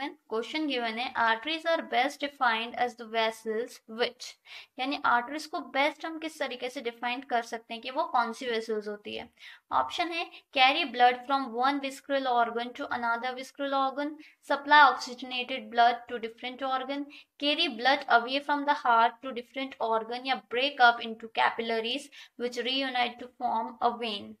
Given question given है arteries are best defined as the vessels which यानी arteries को best हम किस तरीके से डिफाइंड कर सकते हैं कि वो कौन सी वेसल्स होती है ऑप्शन है carry blood from one visceral organ to another visceral organ supply oxygenated blood to different organ carry blood away from the heart to different organ या break up into capillaries which reunite to form a vein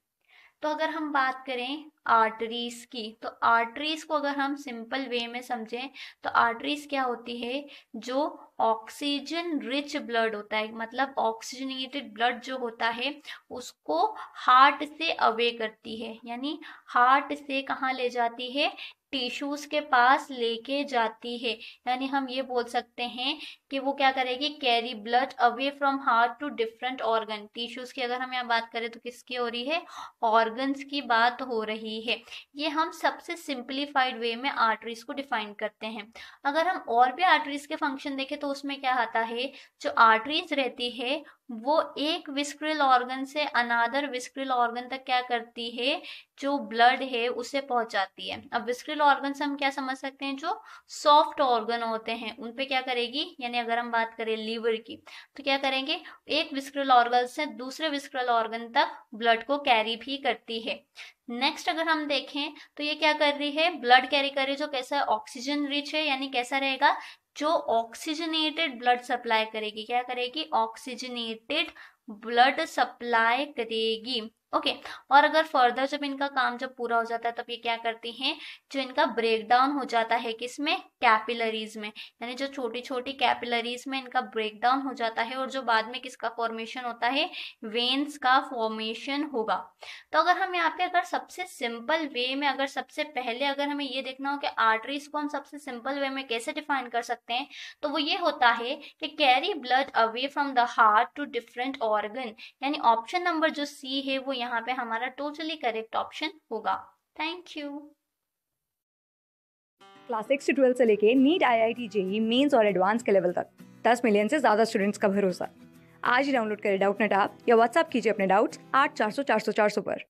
तो अगर हम बात करें arteries की तो arteries को अगर हम सिंपल वे में समझें तो आर्टरीज क्या होती है जो ऑक्सीजन रिच ब्लड होता है मतलब ऑक्सीजनेटेड ब्लड जो होता है उसको हार्ट से अवे करती है यानी हार्ट से कहाँ ले जाती है टिश्यूज के पास लेके जाती है यानी हम ये बोल सकते हैं कि वो क्या करेगी carry blood away from heart to different organ tissues की अगर हम यहाँ बात करें तो किसकी हो रही है ऑर्गन्स की बात हो रही है ये हम सबसे सिंप्लीफाइड वे में आर्टरीज को डिफाइन करते हैं अगर हम और भी आर्टरीज के फंक्शन देखें तो उसमें क्या आता है जो आर्टरीज रहती है वो एक विस्क्रिल ऑर्गन से अनादर विस्क्रिल ऑर्गन तक क्या करती है जो ब्लड है उसे पहुंचाती है अब विस्क्रिल ऑर्गन से हम क्या समझ सकते हैं जो सॉफ्ट ऑर्गन होते हैं उन पे क्या करेगी यानी अगर हम बात करें लीवर की तो क्या करेंगे एक विस्क्रिल ऑर्गन से दूसरे विस्क्रिल ऑर्गन तक ब्लड को कैरी भी करती है नेक्स्ट अगर हम देखें तो ये क्या कर रही है ब्लड कैरी करे जो कैसा ऑक्सीजन रिच है यानी कैसा रहेगा जो ऑक्सीजनेटेड ब्लड सप्लाई करेगी क्या करेगी ऑक्सीजनेट created ब्लड सप्लाई करेगी ओके okay. और अगर फर्दर जब इनका काम जब पूरा हो जाता है तब ये क्या करती हैं जो इनका ब्रेकडाउन हो जाता है किसमें कैपिलरीज में यानी जो छोटी छोटी कैपिलरीज में इनका ब्रेकडाउन हो जाता है और जो बाद में किसका फॉर्मेशन होता है वेन्स का फॉर्मेशन होगा तो अगर हम यहाँ पे अगर सबसे सिंपल वे में अगर सबसे पहले अगर हमें ये देखना हो कि आर्टरीज को हम सबसे सिंपल वे में कैसे डिफाइन कर सकते हैं तो वो ये होता है कि carry blood away from the heart to different और ऑर्गन यानी ऑप्शन नंबर जो सी है वो यहाँ पे हमारा टोटली करेक्ट ऑप्शन होगा थैंक यू क्लास सिक्स से ट्वेल्थ से लेके NEET I I T JEE mains और एडवांस के लेवल तक दस मिलियन से ज्यादा स्टूडेंट्स का भरोसा आज ही डाउनलोड करें डाउट नेट आप या व्हाट्सअप कीजिए अपने डाउट्स आठ चार सौ चार सौ चार सौ पर